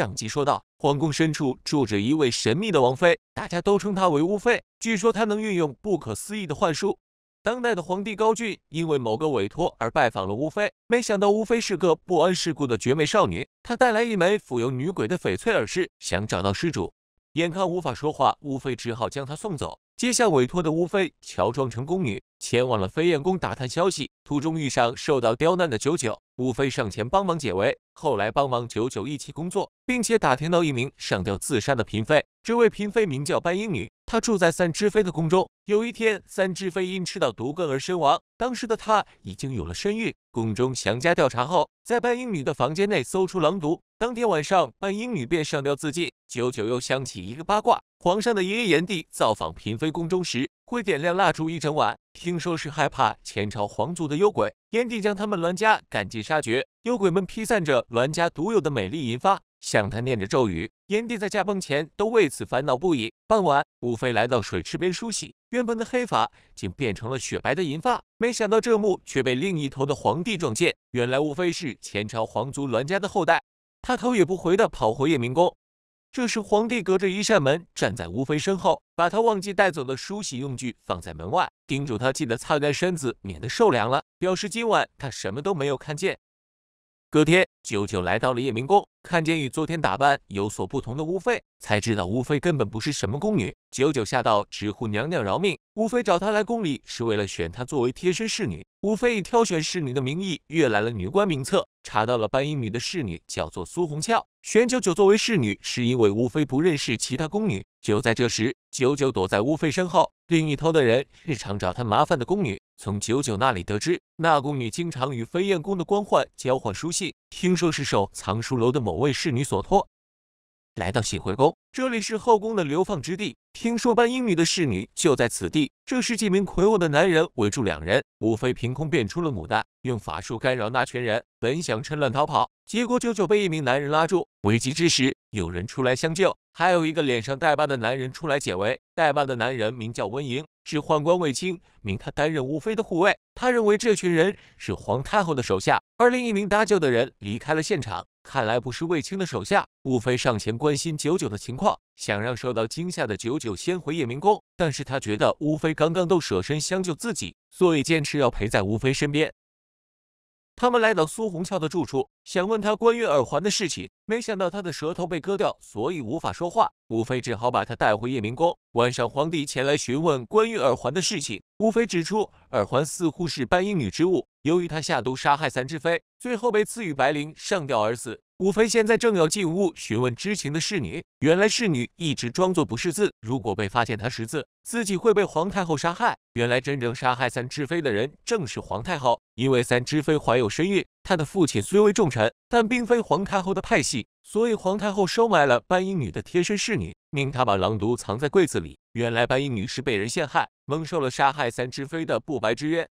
上集说到，皇宫深处住着一位神秘的王妃，大家都称她为乌妃。据说她能运用不可思议的幻术。当代的皇帝高俊因为某个委托而拜访了乌妃，没想到乌妃是个不谙世故的绝美少女。她带来一枚富有女鬼的翡翠耳饰，想找到失主。”眼看无法说话，乌飞只好将他送走。接下委托的乌飞乔装成宫女，前往了飞燕宫打探消息。途中遇上受到刁难的九九，乌飞上前帮忙解围。后来帮忙九九一起工作，并且打听到一名上吊自杀的嫔妃。这位嫔妃名叫半英女，她住在三芝飞的宫中。有一天，三芝飞因吃到毒羹而身亡，当时的她已经有了身孕。宫中详加调查后，在半英女的房间内搜出狼毒。当天晚上，半英女便上吊自尽。九九又想起一个八卦：皇上的爷爷炎帝造访嫔妃宫中时，会点亮蜡烛一整晚。听说是害怕前朝皇族的幽鬼，炎帝将他们栾家赶尽杀绝。幽鬼们披散着栾家独有的美丽银发，向他念着咒语。炎帝在驾崩前都为此烦恼不已。傍晚，无非来到水池边梳洗，原本的黑发竟变成了雪白的银发。没想到这幕却被另一头的皇帝撞见。原来无非是前朝皇族栾家的后代。他头也不回的跑回夜明宫。这时，皇帝隔着一扇门站在吴妃身后，把她忘记带走的梳洗用具放在门外，叮嘱她记得擦干身子，免得受凉了。表示今晚他什么都没有看见。隔天，九九来到了夜明宫，看见与昨天打扮有所不同的乌飞，才知道乌飞根本不是什么宫女。九九吓到，直呼娘娘饶命。乌飞找她来宫里，是为了选她作为贴身侍女。乌飞以挑选侍女的名义阅来了女官名册，查到了班衣女的侍女叫做苏红俏，选九九作为侍女，是因为乌飞不认识其他宫女。就在这时，九九躲在乌飞身后，另一头的人是常找他麻烦的宫女。从九九那里得知，那宫女经常与飞燕宫的官宦交换书信，听说是受藏书楼的某位侍女所托。来到洗惠宫，这里是后宫的流放之地。听说班英女的侍女就在此地。这时几名魁梧的男人围住两人，无非凭空变出了牡丹，用法术干扰那群人。本想趁乱逃跑，结果久久被一名男人拉住。危急之时，有人出来相救，还有一个脸上带疤的男人出来解围。带疤的男人名叫温莹，是宦官卫青，命他担任乌飞的护卫。他认为这群人是皇太后的手下。而另一名搭救的人离开了现场。看来不是卫青的手下。乌飞上前关心九九的情况，想让受到惊吓的九九先回夜明宫，但是他觉得乌飞刚刚都舍身相救自己，所以坚持要陪在乌飞身边。他们来到苏红俏的住处，想问她关于耳环的事情，没想到她的舌头被割掉，所以无法说话。乌非只好把她带回夜明宫。晚上，皇帝前来询问关于耳环的事情，乌非指出耳环似乎是班英女之物。由于她下毒杀害三枝飞，最后被赐予白绫上吊而死。五妃现在正要进屋询问知情的侍女，原来侍女一直装作不识字，如果被发现她识字，自己会被皇太后杀害。原来真正杀害三知妃的人正是皇太后，因为三知妃怀有身孕，她的父亲虽为重臣，但并非皇太后的派系，所以皇太后收买了白衣女的贴身侍女，命她把狼毒藏在柜子里。原来白衣女是被人陷害，蒙受了杀害三知妃的不白之冤。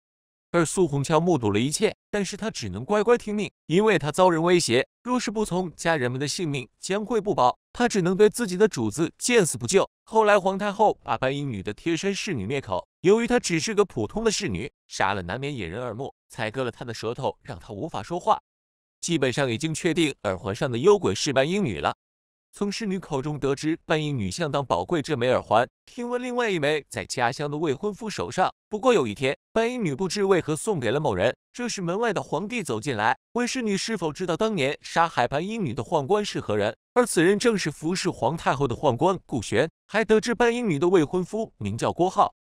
而苏红桥目睹了一切，但是他只能乖乖听命，因为他遭人威胁，若是不从，家人们的性命将会不保。他只能对自己的主子见死不救。后来皇太后把白衣女的贴身侍女灭口，由于她只是个普通的侍女，杀了难免引人耳目，才割了她的舌头，让她无法说话。基本上已经确定耳环上的幽鬼是白衣女了。从侍女口中得知，半鹰女相当宝贵这枚耳环。听闻另外一枚在家乡的未婚夫手上，不过有一天，半鹰女不知为何送给了某人。这时门外的皇帝走进来，问侍女是否知道当年杀害半鹰女的宦官是何人。而此人正是服侍皇太后的宦官顾玄。还得知半鹰女的未婚夫名叫郭浩。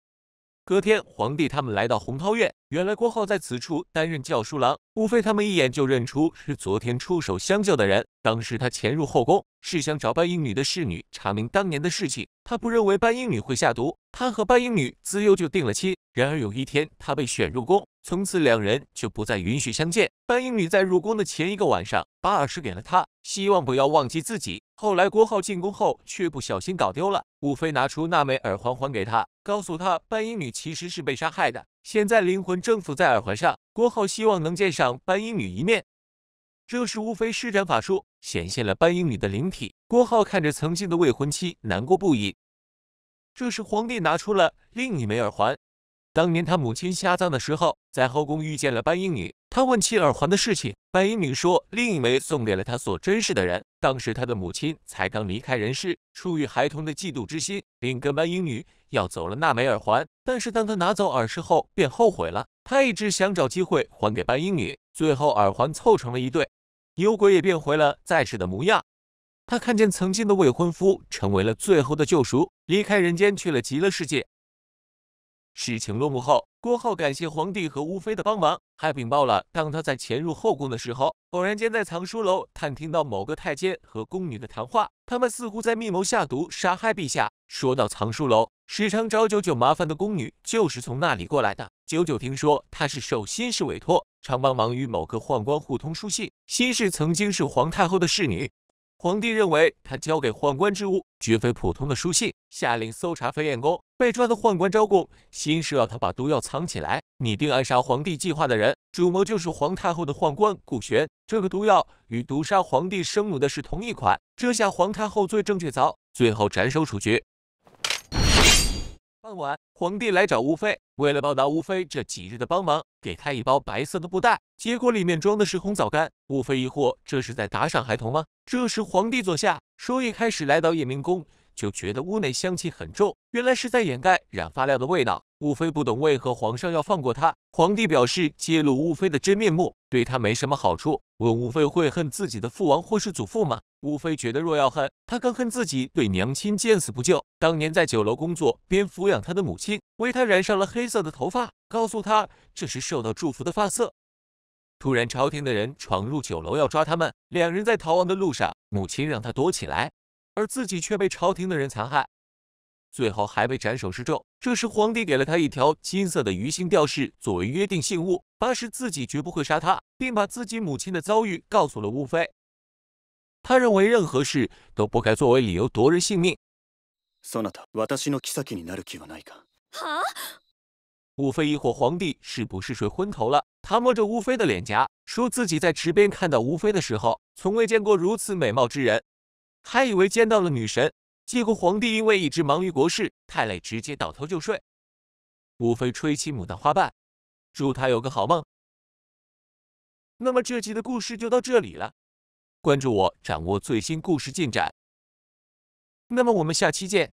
隔天，皇帝他们来到洪涛院，原来郭浩在此处担任教书郎。无非他们一眼就认出是昨天出手相救的人。当时他潜入后宫。是想找半英女的侍女查明当年的事情。他不认为半英女会下毒。他和半英女自幼就定了亲。然而有一天，他被选入宫，从此两人就不再允许相见。半英女在入宫的前一个晚上，把耳饰给了他，希望不要忘记自己。后来郭浩进宫后，却不小心搞丢了。五妃拿出那枚耳环还给他，告诉他半英女其实是被杀害的，现在灵魂正附在耳环上。郭浩希望能见上半英女一面。这时无非施展法术，显现了白英女的灵体。郭浩看着曾经的未婚妻，难过不已。这时，皇帝拿出了另一枚耳环。当年他母亲下葬的时候，在后宫遇见了白英女，他问起耳环的事情。白英女说，另一枚送给了他所珍视的人。当时他的母亲才刚离开人世，出于孩童的嫉妒之心，跟白英女。要走了那枚耳环，但是当他拿走耳饰后便后悔了。他一直想找机会还给白鹰女，最后耳环凑成了一对，牛鬼也变回了在世的模样。他看见曾经的未婚夫成为了最后的救赎，离开人间去了极乐世界。事情落幕后，郭浩感谢皇帝和乌妃的帮忙，还禀报了，当他在潜入后宫的时候，偶然间在藏书楼探听到某个太监和宫女的谈话，他们似乎在密谋下毒杀害陛下。说到藏书楼，时常找九九麻烦的宫女就是从那里过来的。九九听说她是受新氏委托，常帮忙与某个宦官互通书信。新氏曾经是皇太后的侍女。皇帝认为他交给宦官之物绝非普通的书信，下令搜查飞燕宫。被抓的宦官招供，心是要他把毒药藏起来。拟定暗杀皇帝计划的人，主谋就是皇太后的宦官顾玄。这个毒药与毒杀皇帝生母的是同一款。这下皇太后罪证确凿，最后斩首处决。傍晚，皇帝来找乌飞，为了报答乌飞这几日的帮忙，给他一包白色的布袋，结果里面装的是红枣干。乌飞疑惑，这是在打赏孩童吗？这时，皇帝坐下，说一开始来到夜明宫。就觉得屋内香气很重，原来是在掩盖染发料的味道。乌妃不懂为何皇上要放过他，皇帝表示揭露乌妃的真面目对他没什么好处。问乌妃会恨自己的父王或是祖父吗？乌妃觉得若要恨，他更恨自己对娘亲见死不救。当年在酒楼工作，边抚养他的母亲，为他染上了黑色的头发，告诉他这是受到祝福的发色。突然，朝廷的人闯入酒楼要抓他们，两人在逃亡的路上，母亲让他躲起来。而自己却被朝廷的人残害，最后还被斩首示众。这时，皇帝给了他一条金色的鱼心吊饰作为约定信物，表示自己绝不会杀他，并把自己母亲的遭遇告诉了乌妃。他认为任何事都不该作为理由夺人性命。啊！乌妃疑惑皇帝是不是睡昏头了？他摸着乌妃的脸颊，说自己在池边看到乌妃的时候，从未见过如此美貌之人。还以为见到了女神，结果皇帝因为一直忙于国事，太累，直接倒头就睡。无非吹起牡丹花瓣，祝他有个好梦。那么这集的故事就到这里了，关注我，掌握最新故事进展。那么我们下期见。